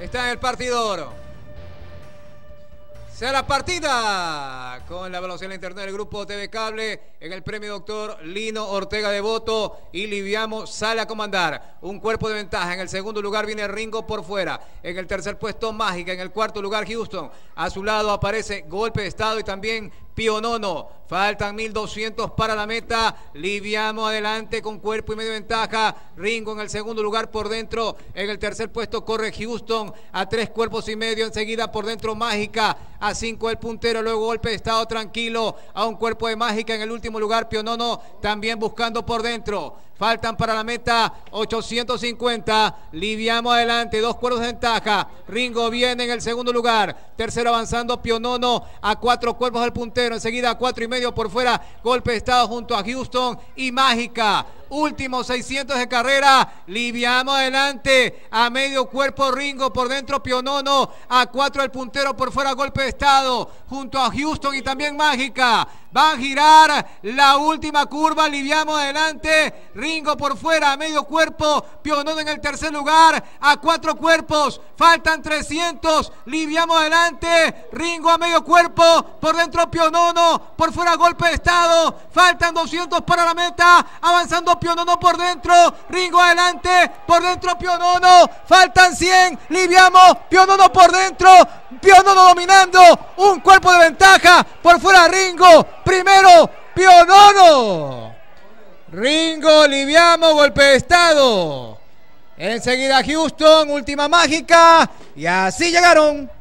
Está en el partidoro. Será la partida con la velocidad de internet del grupo TV Cable en el premio doctor Lino Ortega de Voto y Liviamo sale a comandar. Un cuerpo de ventaja. En el segundo lugar viene Ringo por fuera. En el tercer puesto Mágica. En el cuarto lugar Houston. A su lado aparece Golpe de Estado y también Pío Nono. Faltan 1200 para la meta. Liviamo adelante con cuerpo y medio ventaja. Ringo en el segundo lugar por dentro. En el tercer puesto corre Houston a tres cuerpos y medio. Enseguida por dentro Mágica a cinco el puntero. Luego golpe de estado tranquilo a un cuerpo de Mágica en el último lugar. Pionono también buscando por dentro. Faltan para la meta 850. Liviamo adelante, dos cuerpos de ventaja. Ringo viene en el segundo lugar. Tercero avanzando Pionono a cuatro cuerpos al puntero. Enseguida cuatro y medio por fuera. Golpe de estado junto a Houston y Mágica. Último, 600 de carrera. Liviamos adelante, a medio cuerpo Ringo, por dentro Pionono, a cuatro el puntero, por fuera golpe de estado, junto a Houston y también Mágica. Van a girar la última curva, Liviamos adelante, Ringo por fuera, a medio cuerpo, Pionono en el tercer lugar, a cuatro cuerpos, faltan 300, Liviamos adelante, Ringo a medio cuerpo, por dentro Pionono, por fuera golpe de estado, faltan 200 para la meta, avanzando Pionono, por dentro, Ringo adelante, por dentro Pionono, faltan 100, Liviamo, Pionono por dentro, Pionono dominando, un cuerpo de ventaja, por fuera Ringo, primero Pionono. Ringo, Liviamo, golpe de estado. Enseguida Houston, última mágica. Y así llegaron